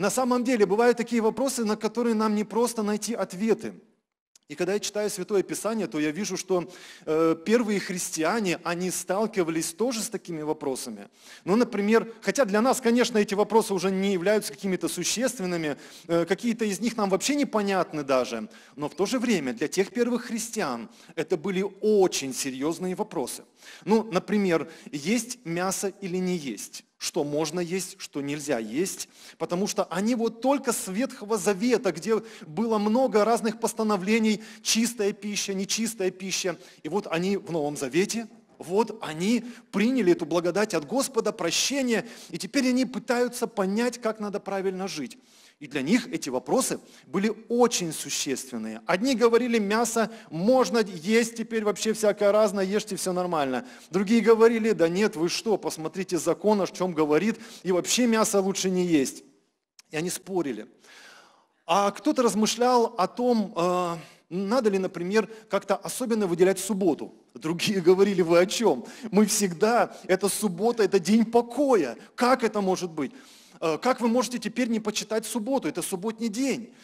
на самом деле бывают такие вопросы, на которые нам не просто найти ответы. И когда я читаю Святое Писание, то я вижу, что э, первые христиане, они сталкивались тоже с такими вопросами. Ну, например, хотя для нас, конечно, эти вопросы уже не являются какими-то существенными, э, какие-то из них нам вообще непонятны даже, но в то же время для тех первых христиан это были очень серьезные вопросы. Ну, например, есть мясо или не есть? что можно есть, что нельзя есть, потому что они вот только с Ветхого Завета, где было много разных постановлений, чистая пища, нечистая пища, и вот они в Новом Завете, вот они приняли эту благодать от Господа, прощение, и теперь они пытаются понять, как надо правильно жить. И для них эти вопросы были очень существенные. Одни говорили, мясо можно есть теперь вообще всякое разное, ешьте все нормально. Другие говорили, да нет, вы что, посмотрите закон, о чем говорит, и вообще мясо лучше не есть. И они спорили. А кто-то размышлял о том, э, надо ли, например, как-то особенно выделять субботу. Другие говорили, вы о чем? Мы всегда, это суббота, это день покоя. Как это может быть? Э, как вы можете теперь не почитать субботу? Это субботний день.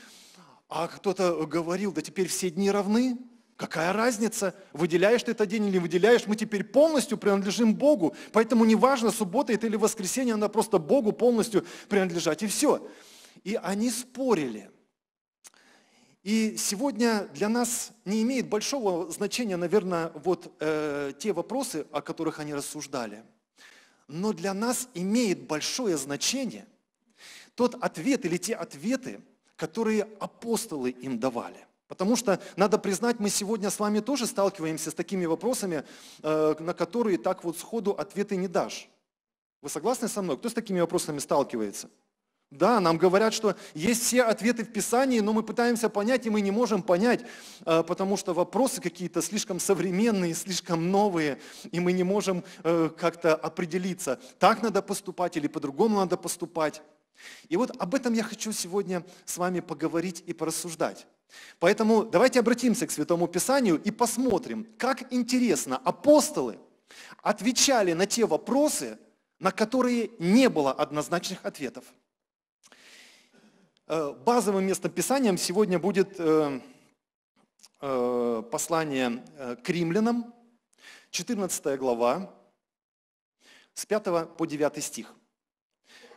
А кто-то говорил, да теперь все дни равны. Какая разница, выделяешь ты этот день или не выделяешь, мы теперь полностью принадлежим Богу. Поэтому неважно, суббота это или воскресенье, она просто Богу полностью принадлежать, и все. И они спорили. И сегодня для нас не имеет большого значения, наверное, вот э, те вопросы, о которых они рассуждали – но для нас имеет большое значение тот ответ или те ответы, которые апостолы им давали. Потому что, надо признать, мы сегодня с вами тоже сталкиваемся с такими вопросами, э, на которые так вот сходу ответы не дашь. Вы согласны со мной? Кто с такими вопросами сталкивается? Да, нам говорят, что есть все ответы в Писании, но мы пытаемся понять, и мы не можем понять, э, потому что вопросы какие-то слишком современные, слишком новые, и мы не можем э, как-то определиться, так надо поступать или по-другому надо поступать. И вот об этом я хочу сегодня с вами поговорить и порассуждать. Поэтому давайте обратимся к Святому Писанию и посмотрим, как интересно апостолы отвечали на те вопросы, на которые не было однозначных ответов. Э, базовым местописанием сегодня будет э, э, послание к римлянам, 14 глава, с 5 по 9 стих.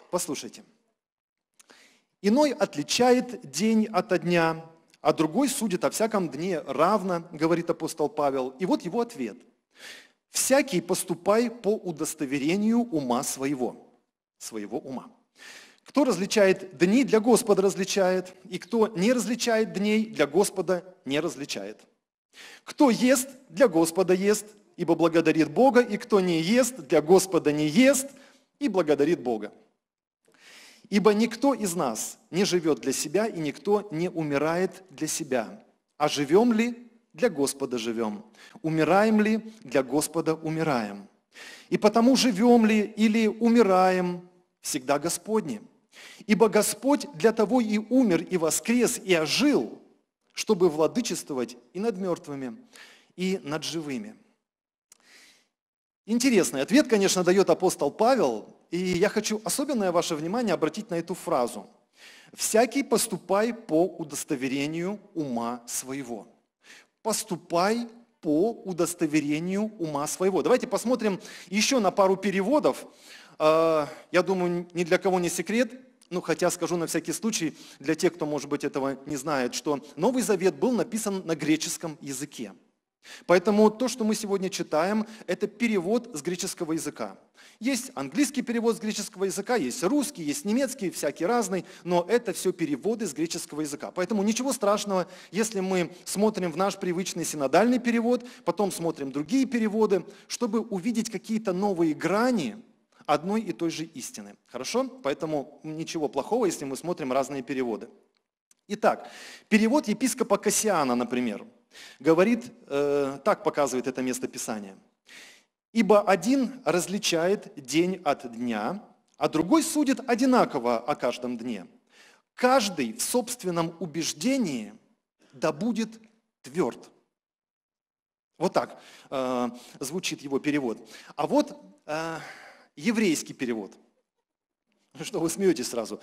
Послушайте. «Иной отличает день от дня, а другой судит о всяком дне равно, говорит апостол Павел. И вот его ответ. «Всякий поступай по удостоверению ума своего». Своего ума. Кто различает дни, для Господа различает, и кто не различает дней, для Господа не различает. Кто ест, для Господа ест, ибо благодарит Бога, и кто не ест, для Господа не ест, и благодарит Бога. Ибо никто из нас не живет для себя, и никто не умирает для себя. А живем ли, для Господа живем. Умираем ли, для Господа умираем. И потому живем ли или умираем, всегда Господним. Ибо Господь для того и умер, и воскрес, и ожил, чтобы владычествовать и над мертвыми, и над живыми. Интересный ответ, конечно, дает апостол Павел, и я хочу особенное ваше внимание обратить на эту фразу. «Всякий поступай по удостоверению ума своего». «Поступай по удостоверению ума своего». Давайте посмотрим еще на пару переводов. Э, я думаю, ни для кого не секрет, ну, хотя скажу на всякий случай, для тех, кто, может быть, этого не знает, что Новый Завет был написан на греческом языке. Поэтому то, что мы сегодня читаем, это перевод с греческого языка. Есть английский перевод с греческого языка, есть русский, есть немецкий, всякий разный, но это все переводы с греческого языка. Поэтому ничего страшного, если мы смотрим в наш привычный синодальный перевод, потом смотрим другие переводы, чтобы увидеть какие-то новые грани – одной и той же истины. Хорошо? Поэтому ничего плохого, если мы смотрим разные переводы. Итак, перевод епископа Кассиана, например, говорит, э, так показывает это место Писания. «Ибо один различает день от дня, а другой судит одинаково о каждом дне. Каждый в собственном убеждении да будет тверд». Вот так э, звучит его перевод. А вот э, еврейский перевод. Ну что вы смеетесь сразу?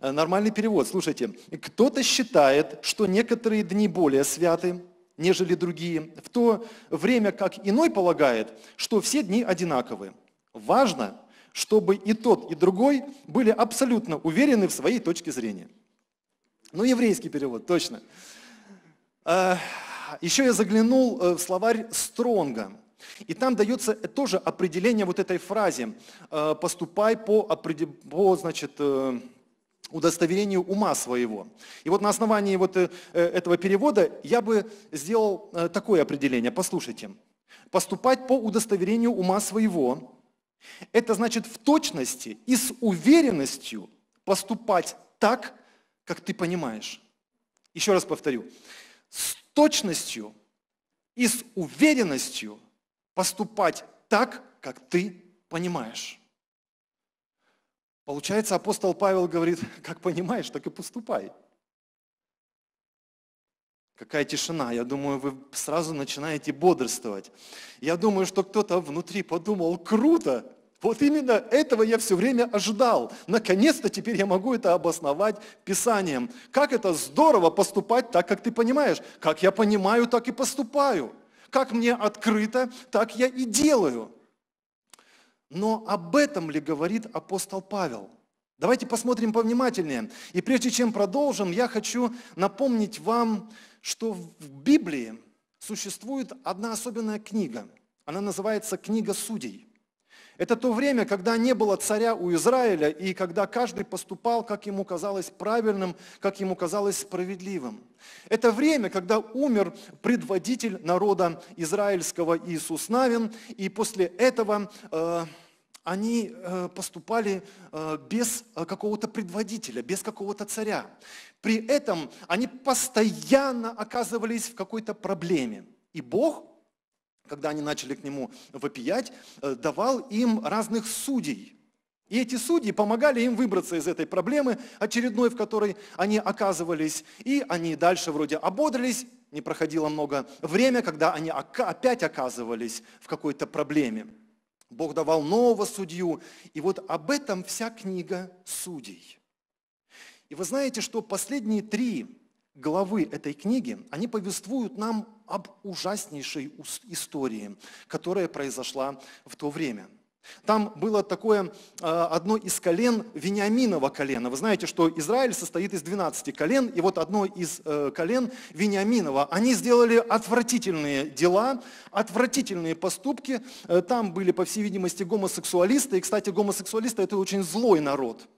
Э, нормальный перевод, слушайте. Кто-то считает, что некоторые дни более святы, нежели другие, в то время как иной полагает, что все дни одинаковы. Важно, чтобы и тот, и другой были абсолютно уверены в своей точке зрения. Ну, еврейский перевод, точно. Э, еще я заглянул э, в словарь Стронга. И там дается э, тоже определение вот этой фразе э, «поступай по, по значит, э, удостоверению ума своего. И вот на основании вот этого перевода я бы сделал такое определение. Послушайте. Поступать по удостоверению ума своего – это значит в точности и с уверенностью поступать так, как ты понимаешь. Еще раз повторю. С точностью и с уверенностью поступать так, как ты понимаешь. Получается, апостол Павел говорит, как понимаешь, так и поступай. Какая тишина. Я думаю, вы сразу начинаете бодрствовать. Я думаю, что кто-то внутри подумал, круто, вот именно этого я все время ожидал. Наконец-то теперь я могу это обосновать Писанием. Как это здорово поступать так, как ты понимаешь. Как я понимаю, так и поступаю как мне открыто, так я и делаю. Но об этом ли говорит апостол Павел? Давайте посмотрим повнимательнее. И прежде чем продолжим, я хочу напомнить вам, что в Библии существует одна особенная книга. Она называется «Книга судей». Это то время, когда не было царя у Израиля, и когда каждый поступал, как ему казалось правильным, как ему казалось справедливым. Это время, когда умер предводитель народа израильского Иисус Навин, и после этого э, они э, поступали э, без э, какого-то предводителя, без какого-то царя. При этом они постоянно оказывались в какой-то проблеме. И Бог когда они начали к нему вопиять, э, давал им разных судей. И эти судьи помогали им выбраться из этой проблемы очередной, в которой они оказывались. И они дальше вроде ободрились, не проходило много время, когда они опять оказывались в какой-то проблеме. Бог давал нового судью. И вот об этом вся книга судей. И вы знаете, что последние три главы этой книги, они повествуют нам об ужаснейшей истории, которая произошла в то время. Там было такое э, одно из колен Вениаминова колена. Вы знаете, что Израиль состоит из 12 колен, и вот одно из э, колен Вениаминова. Они сделали отвратительные дела, отвратительные поступки. Э, там были, по всей видимости, гомосексуалисты. И, кстати, гомосексуалисты – это очень злой народ.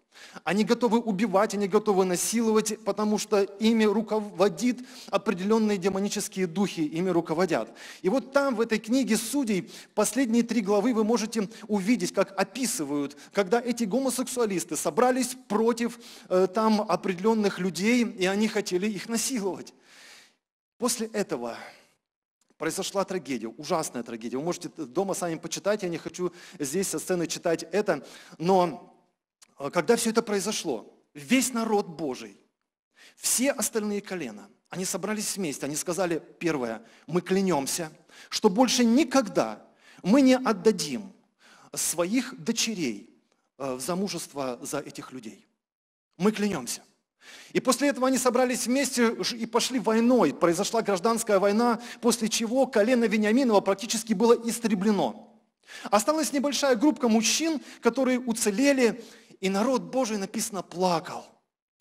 Они готовы убивать, они готовы насиловать, потому что ими руководит определенные демонические духи, ими руководят. И вот там, в этой книге Судей, последние три главы вы можете увидеть, как описывают, когда эти гомосексуалисты собрались против э, там определенных людей, и они хотели их насиловать. После этого произошла трагедия, ужасная трагедия. Вы можете дома сами почитать, я не хочу здесь со сцены читать это, но а, когда все это произошло, весь народ Божий, все остальные колена, они собрались вместе, они сказали, первое, мы клянемся, что больше никогда мы не отдадим своих дочерей э, в замужество за этих людей. Мы клянемся. И после этого они собрались вместе и пошли войной. Произошла гражданская война, после чего колено Вениаминова практически было истреблено. Осталась небольшая группа мужчин, которые уцелели и народ Божий, написано, плакал.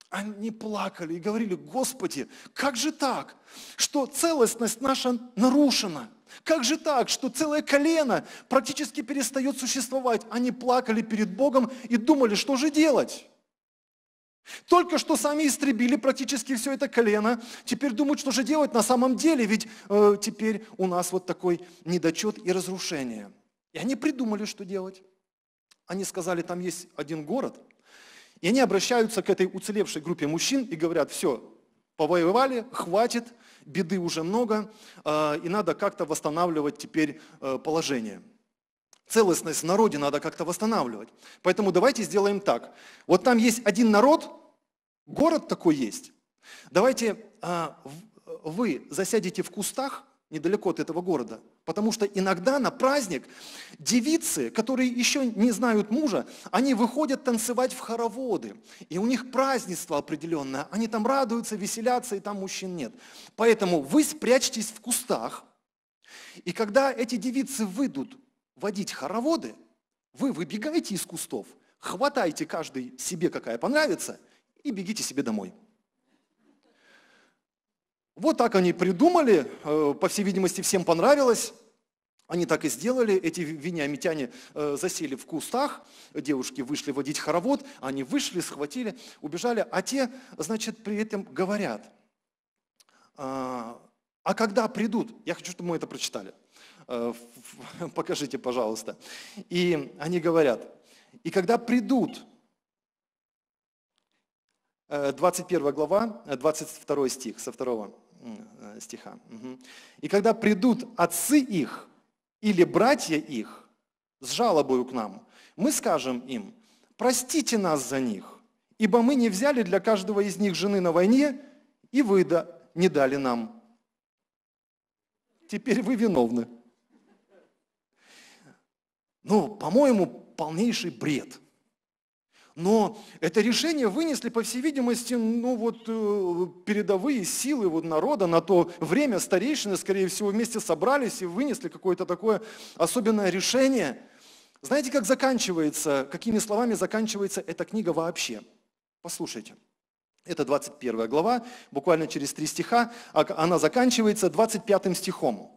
Они плакали и говорили, Господи, как же так, что целостность наша нарушена? Как же так, что целое колено практически перестает существовать? Они плакали перед Богом и думали, что же делать? Только что сами истребили практически все это колено, теперь думают, что же делать на самом деле, ведь э, теперь у нас вот такой недочет и разрушение. И они придумали, что делать. Они сказали, там есть один город. И они обращаются к этой уцелевшей группе мужчин и говорят, все, повоевали, хватит, беды уже много, а, и надо как-то восстанавливать теперь э, положение. Целостность в народе надо как-то восстанавливать. Поэтому давайте сделаем так. Вот там есть один народ, город такой есть. Давайте а, вы засядете в кустах, недалеко от этого города. Потому что иногда на праздник девицы, которые еще не знают мужа, они выходят танцевать в хороводы. И у них празднество определенное. Они там радуются, веселятся, и там мужчин нет. Поэтому вы спрячьтесь в кустах. И когда эти девицы выйдут водить хороводы, вы выбегаете из кустов, хватайте каждый себе, какая понравится, и бегите себе домой. Вот так они придумали, э, по всей видимости, всем понравилось. Они так и сделали, эти вениамитяне э, засели в кустах, девушки вышли водить хоровод, они вышли, схватили, убежали, а те, значит, при этом говорят, а, а когда придут? Я хочу, чтобы мы это прочитали. Э, покажите, пожалуйста. И они говорят, и когда придут, 21 э, глава, 22 э, стих, со второго э, стиха. «И когда придут отцы их или братья их с жалобою к нам, мы скажем им, простите нас за них, ибо мы не взяли для каждого из них жены на войне, и вы не дали нам. Теперь вы виновны». Ну, по-моему, полнейший бред – но это решение вынесли, по всей видимости, ну вот э, передовые силы вот народа на то время старейшины, скорее всего, вместе собрались и вынесли какое-то такое особенное решение. Знаете, как заканчивается, какими словами заканчивается эта книга вообще? Послушайте. Это 21 глава, буквально через три стиха, а она заканчивается 25 стихом.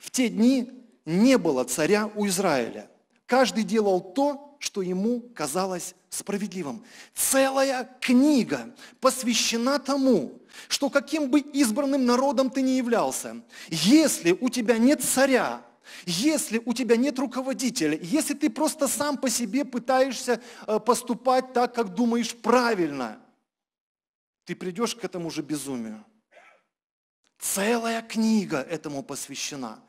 «В те дни не было царя у Израиля. Каждый делал то, что ему казалось справедливым. Целая книга посвящена тому, что каким бы избранным народом ты ни являлся, если у тебя нет царя, если у тебя нет руководителя, если ты просто сам по себе пытаешься э, поступать так, как думаешь правильно, ты придешь к этому же безумию. Целая книга этому посвящена –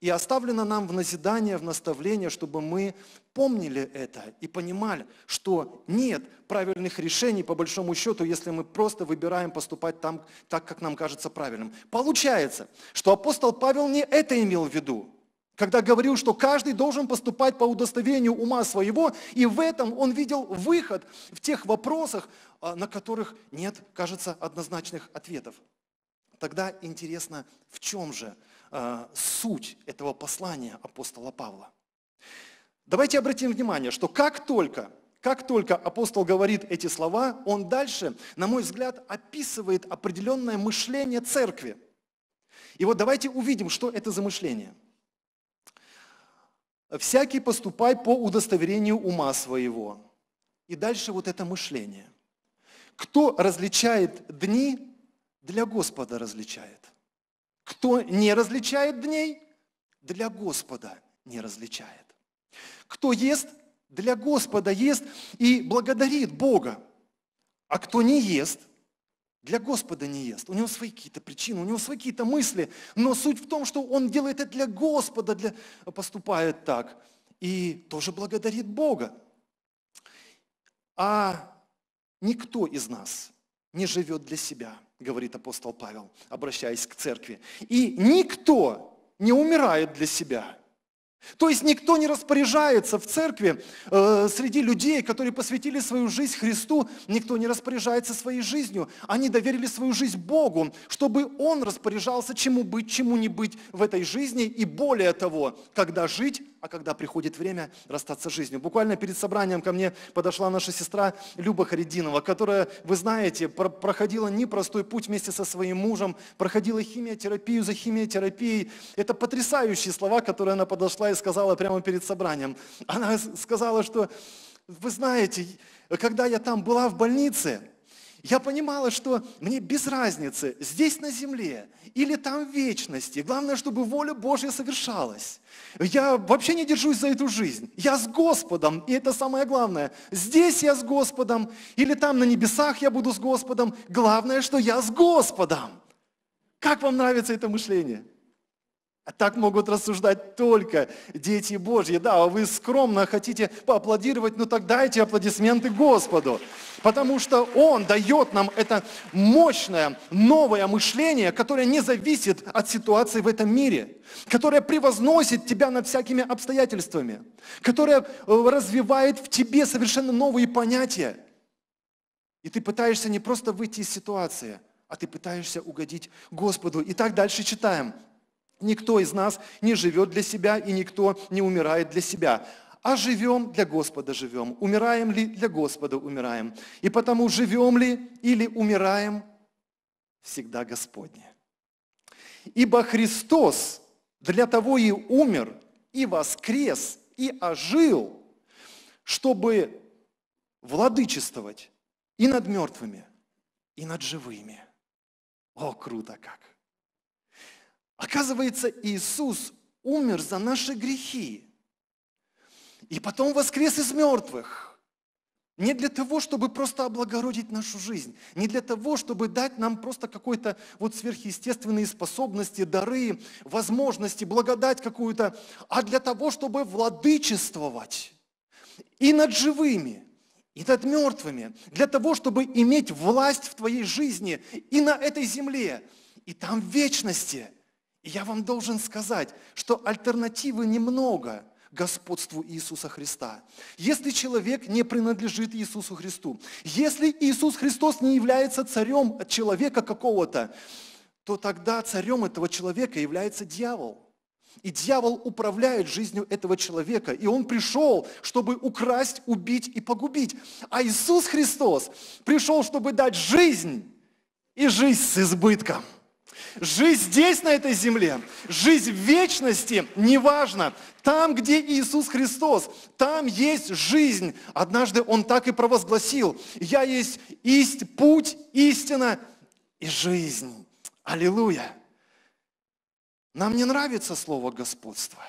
и оставлено нам в назидание, в наставление, чтобы мы помнили это и понимали, что нет правильных решений, по большому счету, если мы просто выбираем поступать там, так, как нам кажется правильным. Получается, что апостол Павел не это имел в виду, когда говорил, что каждый должен поступать по удостоверению ума своего, и в этом он видел выход в тех вопросах, а, на которых нет, кажется, однозначных ответов. Тогда интересно, в чем же Э, суть этого послания апостола Павла. Давайте обратим внимание, что как только, как только апостол говорит эти слова, он дальше, на мой взгляд, описывает определенное мышление церкви. И вот давайте увидим, что это за мышление. «Всякий поступай по удостоверению ума своего». И дальше вот это мышление. Кто различает дни, для Господа различает. Кто не различает дней, для Господа не различает. Кто ест, для Господа ест и благодарит Бога. А кто не ест, для Господа не ест. У него свои какие-то причины, у него свои какие-то мысли. Но суть в том, что он делает это для Господа, для... поступает так. И тоже благодарит Бога. А никто из нас не живет для себя – говорит апостол Павел, обращаясь к церкви. И никто не умирает для себя. То есть никто не распоряжается в церкви, э, среди людей, которые посвятили свою жизнь Христу, никто не распоряжается своей жизнью. Они доверили свою жизнь Богу, чтобы Он распоряжался, чему быть, чему не быть в этой жизни, и более того, когда жить, а когда приходит время расстаться с жизнью. Буквально перед собранием ко мне подошла наша сестра Люба Харидинова, которая, вы знаете, проходила непростой путь вместе со своим мужем, проходила химиотерапию за химиотерапией. Это потрясающие слова, которые она подошла и сказала прямо перед собранием. Она сказала, что, вы знаете, когда я там была в больнице, я понимала, что мне без разницы, здесь на земле или там в вечности. Главное, чтобы воля Божья совершалась. Я вообще не держусь за эту жизнь. Я с Господом, и это самое главное. Здесь я с Господом, или там на небесах я буду с Господом. Главное, что я с Господом. Как вам нравится это мышление? А так могут рассуждать только дети Божьи. Да, а вы скромно хотите поаплодировать, но ну так дайте аплодисменты Господу. Потому что Он дает нам это мощное, новое мышление, которое не зависит от ситуации в этом мире, которое превозносит тебя над всякими обстоятельствами, которое э, развивает в тебе совершенно новые понятия. И ты пытаешься не просто выйти из ситуации, а ты пытаешься угодить Господу. И так дальше читаем. Никто из нас не живет для себя и никто не умирает для себя. А живем для Господа живем. Умираем ли для Господа умираем. И потому живем ли или умираем всегда Господне. Ибо Христос для того и умер, и воскрес, и ожил, чтобы владычествовать и над мертвыми, и над живыми. О, круто как! Оказывается, Иисус умер за наши грехи. И потом воскрес из мертвых. Не для того, чтобы просто облагородить нашу жизнь. Не для того, чтобы дать нам просто какой-то вот сверхъестественные способности, дары, возможности, благодать какую-то, а для того, чтобы владычествовать и над живыми, и над мертвыми, для того, чтобы иметь власть в твоей жизни и на этой земле, и там в вечности – и я вам должен сказать, что альтернативы немного – господству Иисуса Христа. Если человек не принадлежит Иисусу Христу, если Иисус Христос не является царем человека какого-то, то тогда царем этого человека является дьявол. И дьявол управляет жизнью этого человека. И он пришел, чтобы украсть, убить и погубить. А Иисус Христос пришел, чтобы дать жизнь и жизнь с избытком. Жизнь здесь, на этой земле, жизнь в вечности, неважно, там, где Иисус Христос, там есть жизнь. Однажды Он так и провозгласил, «Я есть исть, путь, истина и жизнь». Аллилуйя! Нам не нравится слово «господство».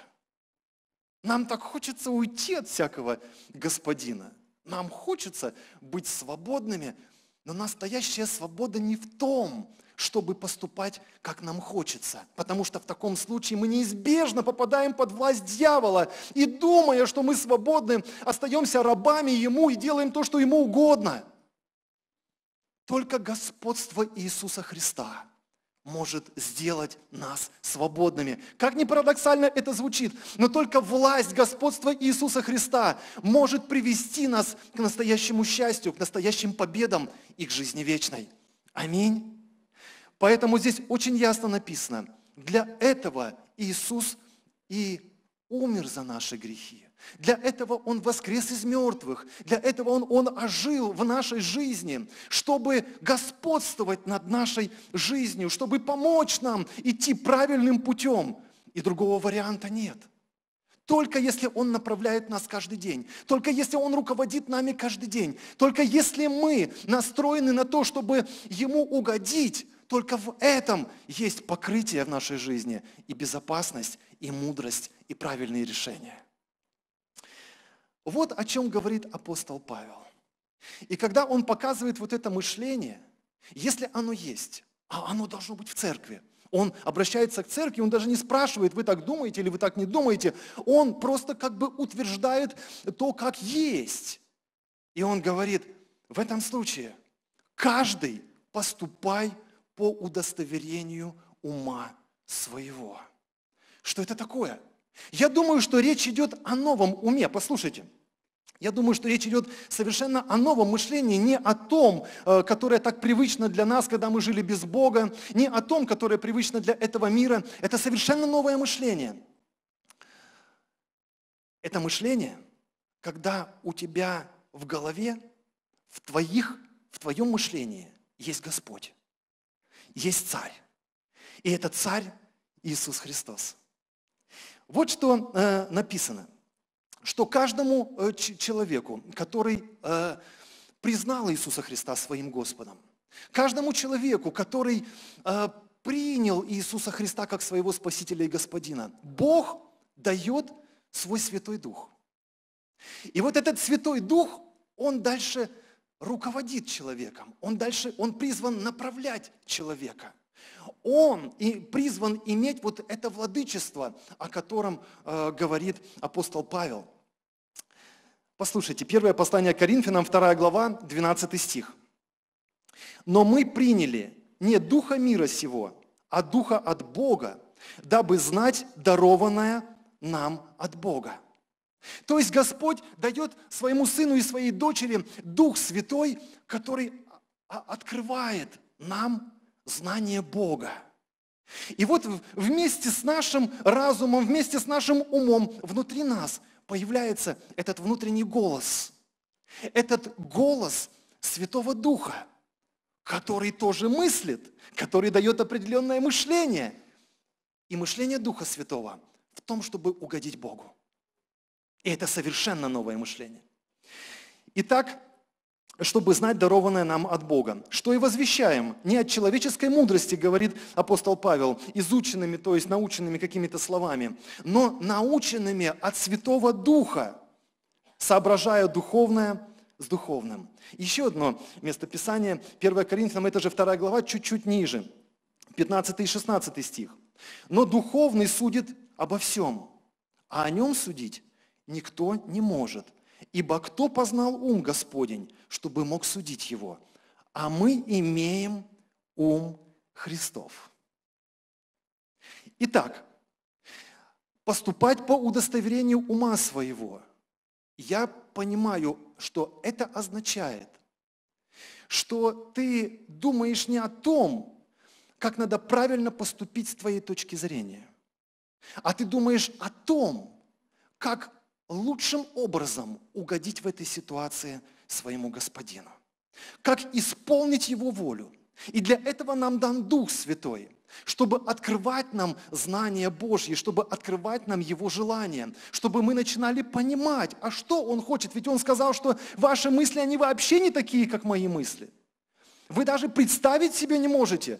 Нам так хочется уйти от всякого господина. Нам хочется быть свободными, но настоящая свобода не в том, чтобы поступать, как нам хочется. Потому что в таком случае мы неизбежно попадаем под власть дьявола. И думая, что мы свободны, остаемся рабами ему и делаем то, что ему угодно. Только господство Иисуса Христа может сделать нас свободными. Как ни парадоксально это звучит, но только власть господства Иисуса Христа может привести нас к настоящему счастью, к настоящим победам и к жизни вечной. Аминь. Поэтому здесь очень ясно написано, для этого Иисус и умер за наши грехи. Для этого Он воскрес из мертвых, для этого Он, он ожил в нашей жизни, чтобы господствовать над нашей жизнью, чтобы помочь нам идти правильным путем. И другого варианта нет. Только если Он направляет нас каждый день, только если Он руководит нами каждый день, только если мы настроены на то, чтобы Ему угодить, только в этом есть покрытие в нашей жизни и безопасность, и мудрость, и правильные решения. Вот о чем говорит апостол Павел. И когда он показывает вот это мышление, если оно есть, а оно должно быть в церкви, он обращается к церкви, он даже не спрашивает, вы так думаете или вы так не думаете. Он просто как бы утверждает то, как есть. И он говорит, в этом случае каждый поступай по удостоверению ума своего. Что это такое? Я думаю, что речь идет о новом уме. Послушайте, я думаю, что речь идет совершенно о новом мышлении, не о том, э, которое так привычно для нас, когда мы жили без Бога, не о том, которое привычно для этого мира. Это совершенно новое мышление. Это мышление, когда у тебя в голове, в твоих, в твоем мышлении есть Господь есть царь. И этот царь Иисус Христос. Вот что э, написано, что каждому э, человеку, который э, признал Иисуса Христа своим Господом, каждому человеку, который э, принял Иисуса Христа как своего Спасителя и Господина, Бог дает свой Святой Дух. И вот этот Святой Дух, он дальше руководит человеком, он дальше, он призван направлять человека. Он и призван иметь вот это владычество, о котором э, говорит апостол Павел. Послушайте, первое послание Коринфянам, 2 глава, 12 стих. «Но мы приняли не духа мира сего, а духа от Бога, дабы знать дарованное нам от Бога». То есть Господь дает своему сыну и своей дочери Дух Святой, который открывает нам знание Бога. И вот вместе с нашим разумом, вместе с нашим умом внутри нас появляется этот внутренний голос, этот голос Святого Духа, который тоже мыслит, который дает определенное мышление. И мышление Духа Святого в том, чтобы угодить Богу. И это совершенно новое мышление. Итак, чтобы знать дарованное нам от Бога, что и возвещаем, не от человеческой мудрости, говорит апостол Павел, изученными, то есть наученными какими-то словами, но наученными от Святого Духа, соображая духовное с духовным. Еще одно местописание, 1 Коринфянам, это же 2 глава, чуть-чуть ниже, 15 и 16 стих. «Но духовный судит обо всем, а о нем судить никто не может. Ибо кто познал ум Господень, чтобы мог судить его? А мы имеем ум Христов. Итак, поступать по удостоверению ума своего. Я понимаю, что это означает, что ты думаешь не о том, как надо правильно поступить с твоей точки зрения, а ты думаешь о том, как лучшим образом угодить в этой ситуации своему Господину. Как исполнить Его волю. И для этого нам дан Дух Святой, чтобы открывать нам знания Божьи, чтобы открывать нам Его желания, чтобы мы начинали понимать, а что Он хочет. Ведь Он сказал, что ваши мысли, они вообще не такие, как мои мысли. Вы даже представить себе не можете,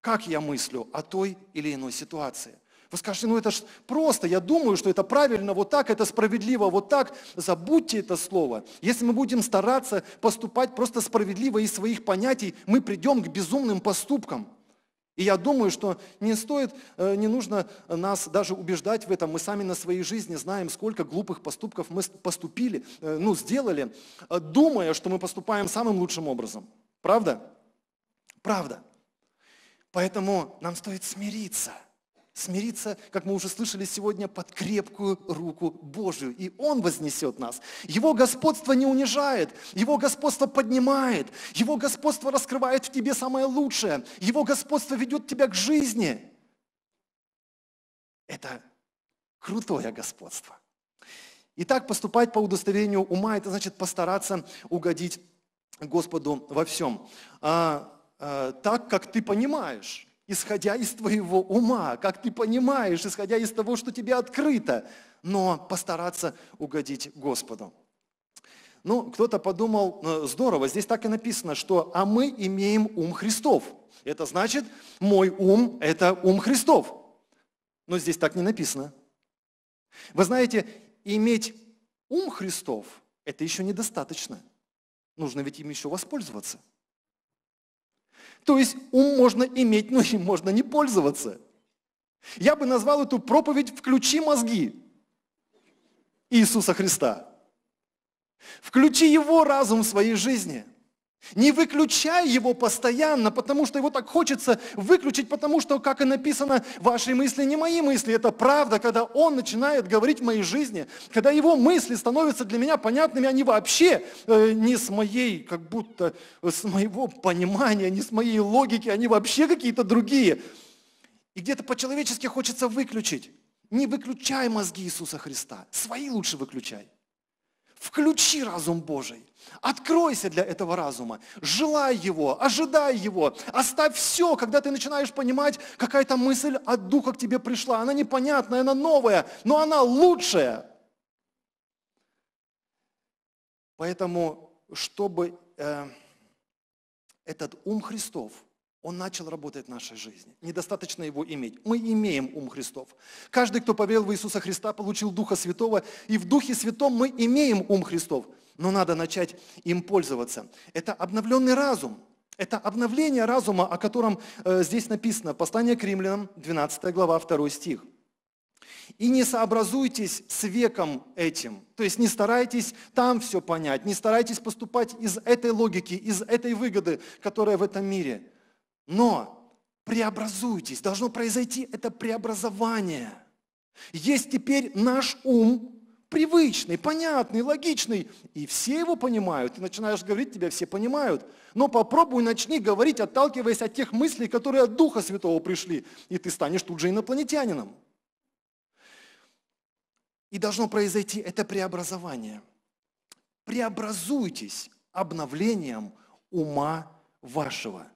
как я мыслю о той или иной ситуации. Вы скажете, ну это же просто, я думаю, что это правильно вот так, это справедливо вот так. Забудьте это слово. Если мы будем стараться поступать просто справедливо из своих понятий, мы придем к безумным поступкам. И я думаю, что не стоит, э, не нужно нас даже убеждать в этом. Мы сами на своей жизни знаем, сколько глупых поступков мы поступили, э, ну, сделали, э, думая, что мы поступаем самым лучшим образом. Правда? Правда. Поэтому нам стоит смириться – смириться, как мы уже слышали сегодня, под крепкую руку Божию. И Он вознесет нас. Его господство не унижает, Его господство поднимает, Его господство раскрывает в тебе самое лучшее, Его господство ведет тебя к жизни. Это крутое господство. И так поступать по удостоверению ума, это значит постараться угодить Господу во всем. А, а, так, как ты понимаешь исходя из твоего ума, как ты понимаешь, исходя из того, что тебе открыто, но постараться угодить Господу. Ну, кто-то подумал, э, здорово, здесь так и написано, что «а мы имеем ум Христов». Это значит, мой ум – это ум Христов. Но здесь так не написано. Вы знаете, иметь ум Христов – это еще недостаточно. Нужно ведь им еще воспользоваться – то есть ум можно иметь, но им можно не пользоваться. Я бы назвал эту проповедь «Включи мозги» Иисуса Христа. Включи его разум в своей жизни – не выключай его постоянно, потому что его так хочется выключить, потому что, как и написано, ваши мысли не мои мысли. Это правда, когда он начинает говорить в моей жизни, когда его мысли становятся для меня понятными, они вообще э, не с моей, как будто с моего понимания, не с моей логики, они вообще какие-то другие. И где-то по-человечески хочется выключить. Не выключай мозги Иисуса Христа, свои лучше выключай. Включи разум Божий. Откройся для этого разума, желай его, ожидай его, оставь все, когда ты начинаешь понимать, какая-то мысль от Духа к тебе пришла. Она непонятная, она новая, но она лучшая. Поэтому, чтобы э, этот ум Христов – он начал работать в нашей жизни. Недостаточно его иметь. Мы имеем ум Христов. Каждый, кто поверил в Иисуса Христа, получил Духа Святого. И в Духе Святом мы имеем ум Христов. Но надо начать им пользоваться. Это обновленный разум. Это обновление разума, о котором э, здесь написано. Послание к римлянам, 12 глава, 2 стих. И не сообразуйтесь с веком этим. То есть не старайтесь там все понять, не старайтесь поступать из этой логики, из этой выгоды, которая в этом мире – но преобразуйтесь, должно произойти это преобразование. Есть теперь наш ум, привычный, понятный, логичный, и все его понимают. Ты начинаешь говорить, тебя все понимают. Но попробуй начни говорить, отталкиваясь от тех мыслей, которые от Духа Святого пришли, и ты станешь тут же инопланетянином. И должно произойти это преобразование. Преобразуйтесь обновлением ума вашего –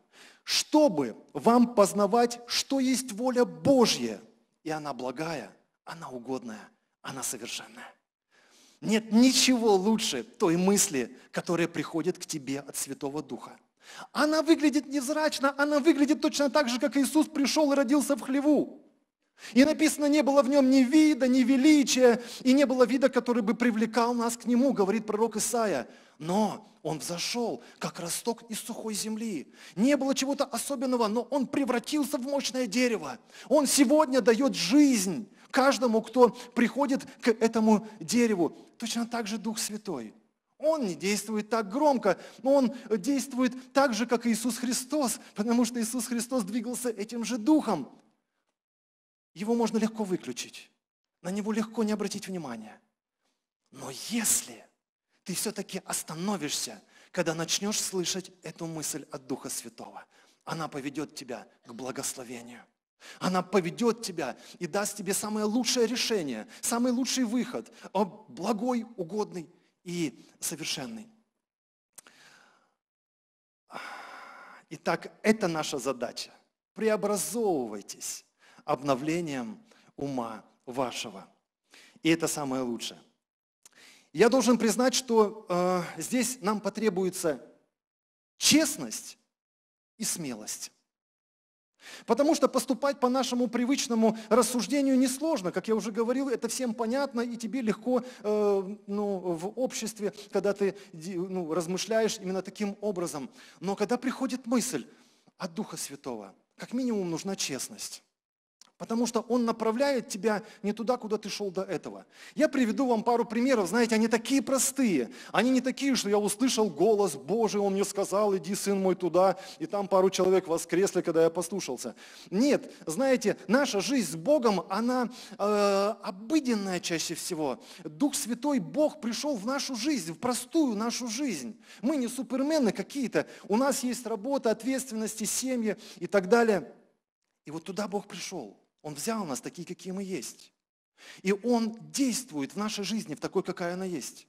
чтобы вам познавать, что есть воля Божья. И она благая, она угодная, она совершенная. Нет ничего лучше той мысли, которая приходит к тебе от Святого Духа. Она выглядит невзрачно, она выглядит точно так же, как Иисус пришел и родился в хлеву. И написано, не было в нем ни вида, ни величия, и не было вида, который бы привлекал нас к нему, говорит пророк Исаия но он взошел, как росток из сухой земли. Не было чего-то особенного, но он превратился в мощное дерево. Он сегодня дает жизнь каждому, кто приходит к этому дереву. Точно так же Дух Святой. Он не действует так громко, но он действует так же, как Иисус Христос, потому что Иисус Христос двигался этим же Духом. Его можно легко выключить, на него легко не обратить внимания. Но если ты все-таки остановишься, когда начнешь слышать эту мысль от Духа Святого. Она поведет тебя к благословению. Она поведет тебя и даст тебе самое лучшее решение, самый лучший выход, благой, угодный и совершенный. Итак, это наша задача. Преобразовывайтесь обновлением ума вашего. И это самое лучшее я должен признать, что э, здесь нам потребуется честность и смелость. Потому что поступать по нашему привычному рассуждению несложно. Как я уже говорил, это всем понятно, и тебе легко э, ну, в обществе, когда ты ну, размышляешь именно таким образом. Но когда приходит мысль от Духа Святого, как минимум нужна честность потому что Он направляет тебя не туда, куда ты шел до этого. Я приведу вам пару примеров, знаете, они такие простые, они не такие, что я услышал голос Божий, Он мне сказал, иди, сын мой, туда, и там пару человек воскресли, когда я послушался. Нет, знаете, наша жизнь с Богом, она э, обыденная чаще всего. Дух Святой, Бог пришел в нашу жизнь, в простую нашу жизнь. Мы не супермены какие-то, у нас есть работа, ответственности, семьи и так далее. И вот туда Бог пришел. Он взял нас такие, какие мы есть. И Он действует в нашей жизни, в такой, какая она есть.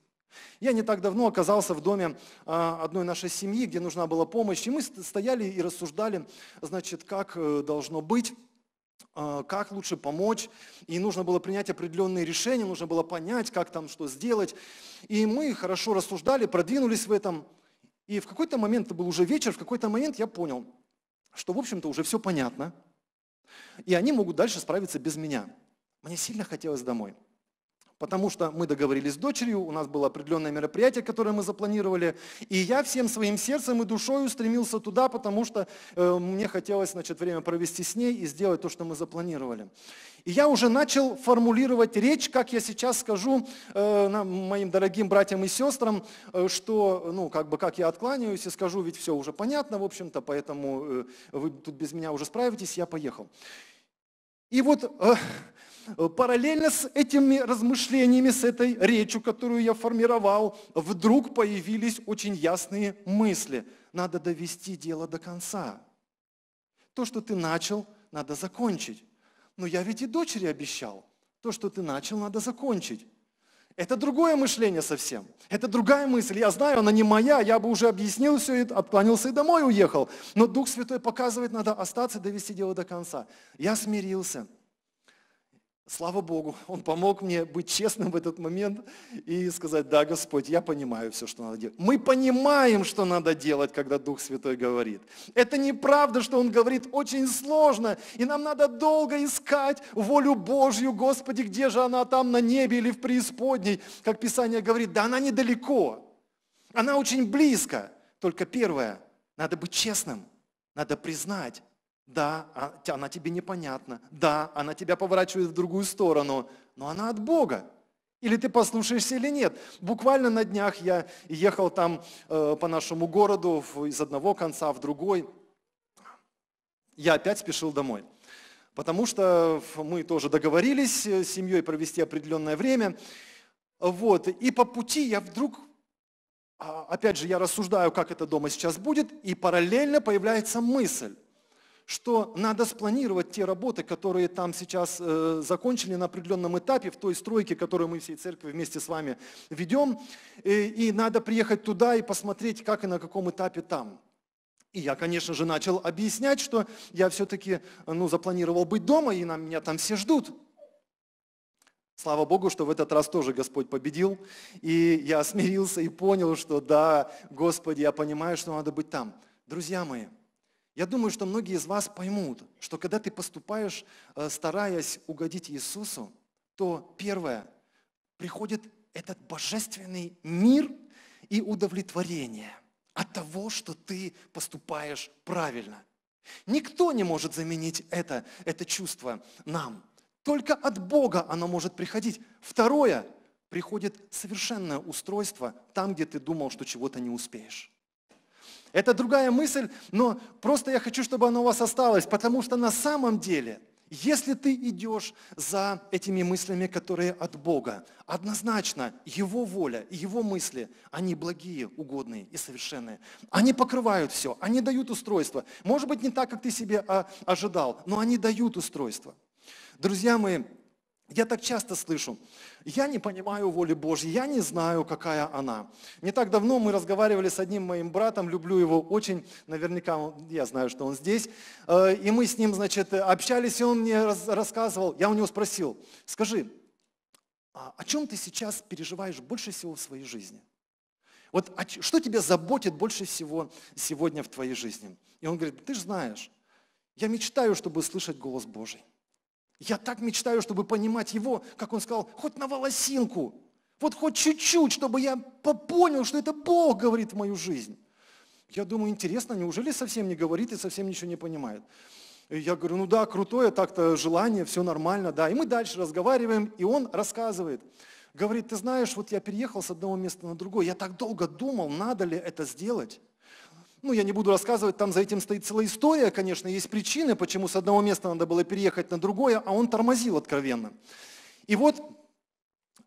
Я не так давно оказался в доме а, одной нашей семьи, где нужна была помощь, и мы стояли и рассуждали, значит, как э, должно быть а, как лучше помочь, и нужно было принять определенные решения, нужно было понять, как там что сделать. И мы хорошо рассуждали, продвинулись в этом. И в какой-то момент, это был уже вечер, в какой-то момент я понял, что, в общем-то, уже все понятно – и они могут дальше справиться без меня. Мне сильно хотелось домой потому что мы договорились с дочерью, у нас было определенное мероприятие, которое мы запланировали, и я всем своим сердцем и душой устремился туда, потому что э, мне хотелось значит, время провести с ней и сделать то, что мы запланировали. И я уже начал формулировать речь, как я сейчас скажу э, моим дорогим братьям и сестрам, э, что, ну, как бы, как я откланяюсь и скажу, ведь все уже понятно, в общем-то, поэтому э, вы тут без меня уже справитесь, я поехал. И вот э, Э, параллельно с этими размышлениями, с этой речью, которую я формировал, вдруг появились очень ясные мысли. Надо довести дело до конца. То, что ты начал, надо закончить. Но я ведь и дочери обещал. То, что ты начал, надо закончить. Это другое мышление совсем. Это другая мысль. Я знаю, она не моя. Я бы уже объяснил все, и отклонился и домой уехал. Но Дух Святой показывает, надо остаться, довести дело до конца. Я смирился. Слава Богу, Он помог мне быть честным в этот момент и сказать, да, Господь, я понимаю все, что надо делать. Мы понимаем, что надо делать, когда Дух Святой говорит. Это неправда, что Он говорит очень сложно, и нам надо долго искать волю Божью, Господи, где же она, там на небе или в преисподней, как Писание говорит, да она недалеко, она очень близко. Только первое, надо быть честным, надо признать, да, а она тебе непонятна. Да, она тебя поворачивает в другую сторону. Но она от Бога. Или ты послушаешься или нет. Буквально на днях я ехал там э, по нашему городу из одного конца в другой. Я опять спешил домой. Потому что мы тоже договорились э, с семьей провести определенное время. Вот. И по пути я вдруг а, опять же, я рассуждаю, как это дома сейчас будет, и параллельно появляется мысль что надо спланировать те работы, которые там сейчас э, закончили на определенном этапе, в той стройке, которую мы всей церкви вместе с вами ведем. И, э, и надо приехать туда и посмотреть, как и на каком этапе там. И я, конечно же, начал объяснять, что я все-таки ну, запланировал быть дома, и на меня там все ждут. Слава Богу, что в этот раз тоже Господь победил, и я смирился и понял, что да, Господи, я понимаю, что надо быть там. Друзья мои, я думаю, что многие из вас поймут, что когда ты поступаешь, э, стараясь угодить Иисусу, то первое, приходит этот божественный мир и удовлетворение от того, что ты поступаешь правильно. Никто не может заменить это, это чувство нам. Только от Бога оно может приходить. Второе, приходит совершенное устройство там, где ты думал, что чего-то не успеешь. Это другая мысль, но просто я хочу, чтобы она у вас осталась, потому что на самом деле, если ты идешь за этими мыслями, которые от Бога, однозначно Его воля и Его мысли, они благие, угодные и совершенные. Они покрывают все, они дают устройство. Может быть, не так, как ты себе а, ожидал, но они дают устройство. Друзья мои, я так часто слышу, я не понимаю воли Божьей, я не знаю, какая она. Не так давно мы разговаривали с одним моим братом, люблю его очень, наверняка я знаю, что он здесь. Э, и мы с ним, значит, общались, и он мне рассказывал, я у него спросил, скажи, а о чем ты сейчас переживаешь больше всего в своей жизни? Вот что тебя заботит больше всего сегодня в твоей жизни? И он говорит, ты же знаешь, я мечтаю, чтобы слышать голос Божий. Я так мечтаю, чтобы понимать его, как он сказал, хоть на волосинку, вот хоть чуть-чуть, чтобы я понял, что это Бог говорит в мою жизнь. Я думаю, интересно, неужели совсем не говорит и совсем ничего не понимает? я говорю, ну да, крутое так-то желание, все нормально, да. И мы дальше разговариваем, и он рассказывает. Говорит, ты знаешь, вот я переехал с одного места на другое, я так долго думал, надо ли это сделать. Ну, я не буду рассказывать, там за этим стоит целая история, конечно, есть причины, почему с одного места надо было переехать на другое, а он тормозил откровенно. И вот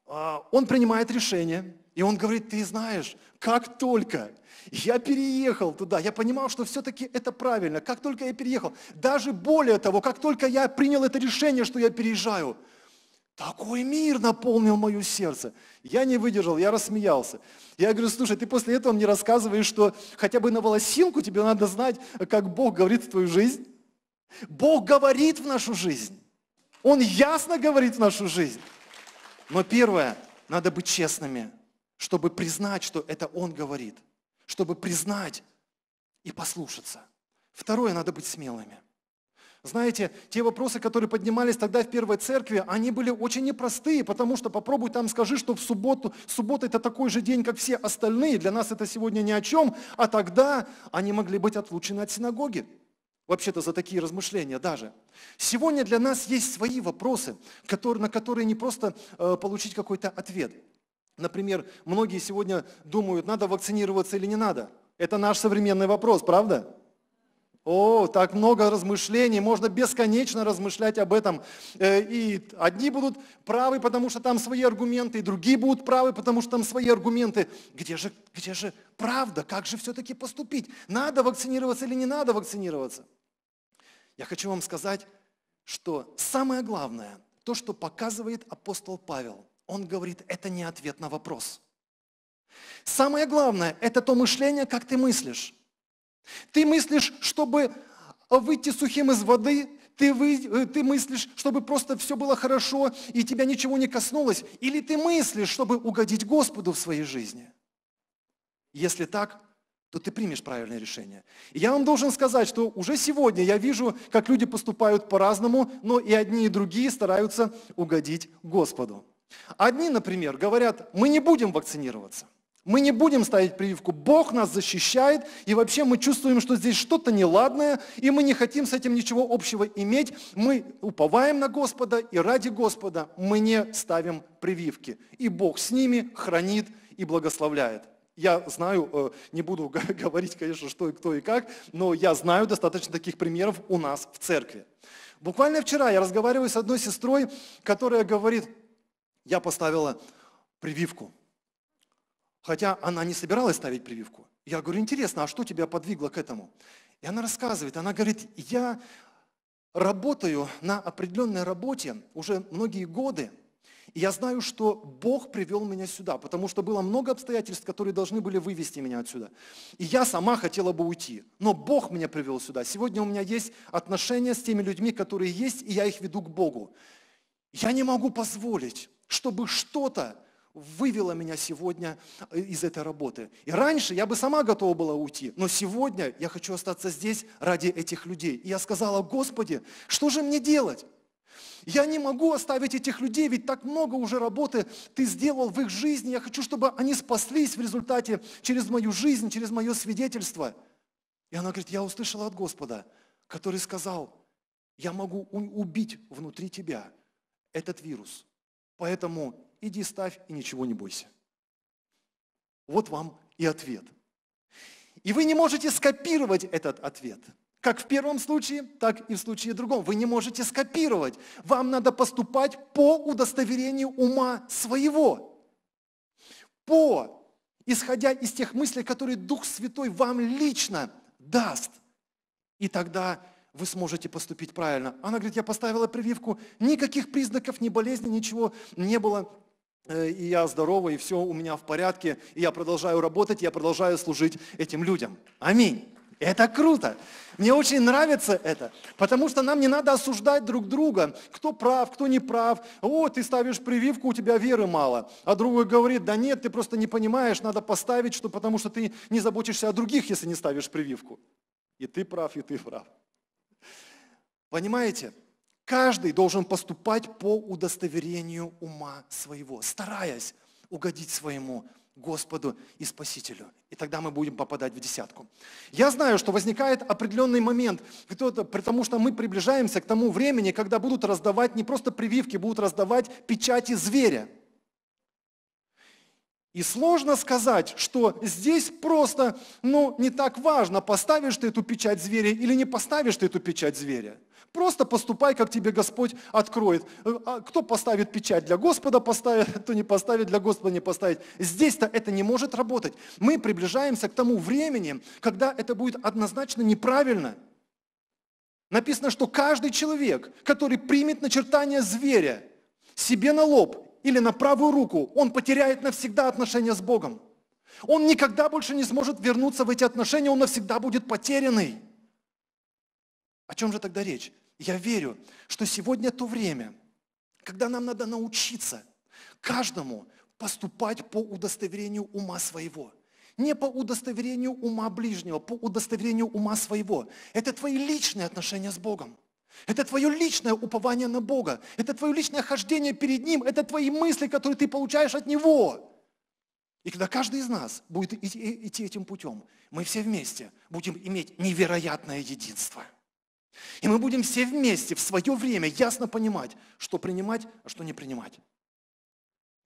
а, он принимает решение, и он говорит, ты знаешь, как только я переехал туда, я понимал, что все-таки это правильно, как только я переехал, даже более того, как только я принял это решение, что я переезжаю – такой мир наполнил мое сердце. Я не выдержал, я рассмеялся. Я говорю, слушай, ты после этого мне рассказываешь, что хотя бы на волосинку тебе надо знать, как Бог говорит в твою жизнь. Бог говорит в нашу жизнь. Он ясно говорит в нашу жизнь. Но первое, надо быть честными, чтобы признать, что это Он говорит. Чтобы признать и послушаться. Второе, надо быть смелыми. Знаете, те вопросы, которые поднимались тогда в первой церкви, они были очень непростые, потому что попробуй там скажи, что в субботу, суббота это такой же день, как все остальные, для нас это сегодня ни о чем, а тогда они могли быть отлучены от синагоги. Вообще-то за такие размышления даже. Сегодня для нас есть свои вопросы, на которые не просто э, получить какой-то ответ. Например, многие сегодня думают, надо вакцинироваться или не надо. Это наш современный вопрос, правда? О, так много размышлений, можно бесконечно размышлять об этом. Э, и одни будут правы, потому что там свои аргументы, и другие будут правы, потому что там свои аргументы. Где же, где же правда? Как же все-таки поступить? Надо вакцинироваться или не надо вакцинироваться? Я хочу вам сказать, что самое главное, то, что показывает апостол Павел, он говорит, это не ответ на вопрос. Самое главное – это то мышление, как ты мыслишь. Ты мыслишь, чтобы э, выйти сухим из воды, ты, вы, э, ты мыслишь, чтобы просто все было хорошо и тебя ничего не коснулось, или ты мыслишь, чтобы угодить Господу в своей жизни? Если так, то ты примешь правильное решение. И я вам должен сказать, что уже сегодня я вижу, как люди поступают по-разному, но и одни, и другие стараются угодить Господу. Одни, например, говорят, мы не будем вакцинироваться. Мы не будем ставить прививку. Бог нас защищает, и вообще мы чувствуем, что здесь что-то неладное, и мы не хотим с этим ничего общего иметь. Мы уповаем на Господа, и ради Господа мы не ставим прививки. И Бог с ними хранит и благословляет. Я знаю, э, не буду говорить, конечно, что и кто и как, но я знаю достаточно таких примеров у нас в церкви. Буквально вчера я разговариваю с одной сестрой, которая говорит, я поставила прививку. Хотя она не собиралась ставить прививку. Я говорю, интересно, а что тебя подвигло к этому? И она рассказывает, она говорит, я работаю на определенной работе уже многие годы, и я знаю, что Бог привел меня сюда, потому что было много обстоятельств, которые должны были вывести меня отсюда. И я сама хотела бы уйти, но Бог меня привел сюда. Сегодня у меня есть отношения с теми людьми, которые есть, и я их веду к Богу. Я не могу позволить, чтобы что-то вывела меня сегодня э, из этой работы. И раньше я бы сама готова была уйти, но сегодня я хочу остаться здесь ради этих людей. И я сказала, Господи, что же мне делать? Я не могу оставить этих людей, ведь так много уже работы ты сделал в их жизни. Я хочу, чтобы они спаслись в результате через мою жизнь, через мое свидетельство. И она говорит, я услышала от Господа, который сказал, я могу убить внутри тебя этот вирус. Поэтому иди ставь и ничего не бойся. Вот вам и ответ. И вы не можете скопировать этот ответ. Как в первом случае, так и в случае другом. Вы не можете скопировать. Вам надо поступать по удостоверению ума своего. По, исходя из тех мыслей, которые Дух Святой вам лично даст. И тогда вы сможете поступить правильно. Она говорит, я поставила прививку, никаких признаков ни болезни, ничего не было. Э, и я здоровый, и все у меня в порядке, и я продолжаю работать, я продолжаю служить этим людям. Аминь. Это круто. Мне очень нравится это, потому что нам не надо осуждать друг друга, кто прав, кто не прав. О, ты ставишь прививку, у тебя веры мало. А другой говорит, да нет, ты просто не понимаешь, надо поставить, что, потому что ты не заботишься о других, если не ставишь прививку. И ты прав, и ты прав. Понимаете? Каждый должен поступать по удостоверению ума своего, стараясь угодить своему Господу и Спасителю. И тогда мы будем попадать в десятку. Я знаю, что возникает определенный момент, потому что мы приближаемся к тому времени, когда будут раздавать не просто прививки, будут раздавать печати зверя – и сложно сказать, что здесь просто, ну, не так важно, поставишь ты эту печать зверя или не поставишь ты эту печать зверя. Просто поступай, как тебе Господь откроет. Э, а кто поставит печать для Господа, поставит, кто не поставит, для Господа не поставит. Здесь-то это не может работать. Мы приближаемся к тому времени, когда это будет однозначно неправильно. Написано, что каждый человек, который примет начертание зверя себе на лоб или на правую руку, он потеряет навсегда отношения с Богом. Он никогда больше не сможет вернуться в эти отношения, он навсегда будет потерянный. О чем же тогда речь? Я верю, что сегодня то время, когда нам надо научиться каждому поступать по удостоверению ума своего. Не по удостоверению ума ближнего, по удостоверению ума своего. Это твои личные отношения с Богом. Это твое личное упование на Бога. Это твое личное хождение перед Ним. Это твои мысли, которые ты получаешь от Него. И когда каждый из нас будет идти этим путем, мы все вместе будем иметь невероятное единство. И мы будем все вместе в свое время ясно понимать, что принимать, а что не принимать.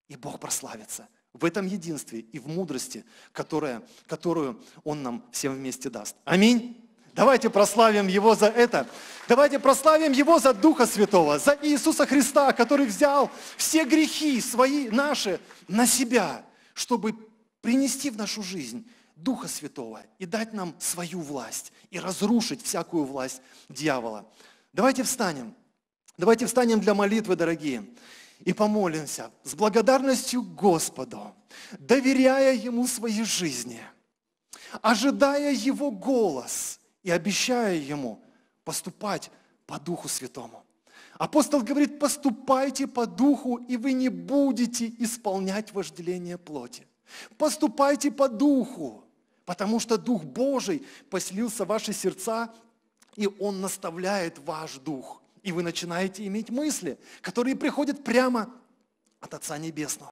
И Бог прославится в этом единстве и в мудрости, которая, которую Он нам всем вместе даст. Аминь. Давайте прославим Его за это. Давайте прославим Его за Духа Святого, за Иисуса Христа, который взял все грехи свои, наши, на себя, чтобы принести в нашу жизнь Духа Святого и дать нам свою власть и разрушить всякую власть дьявола. Давайте встанем. Давайте встанем для молитвы, дорогие, и помолимся с благодарностью Господу, доверяя Ему своей жизни, ожидая Его голос – и обещаю ему поступать по Духу Святому. Апостол говорит, поступайте по Духу, и вы не будете исполнять вожделение плоти. Поступайте по Духу, потому что Дух Божий поселился в ваши сердца, и Он наставляет ваш Дух. И вы начинаете иметь мысли, которые приходят прямо от Отца Небесного.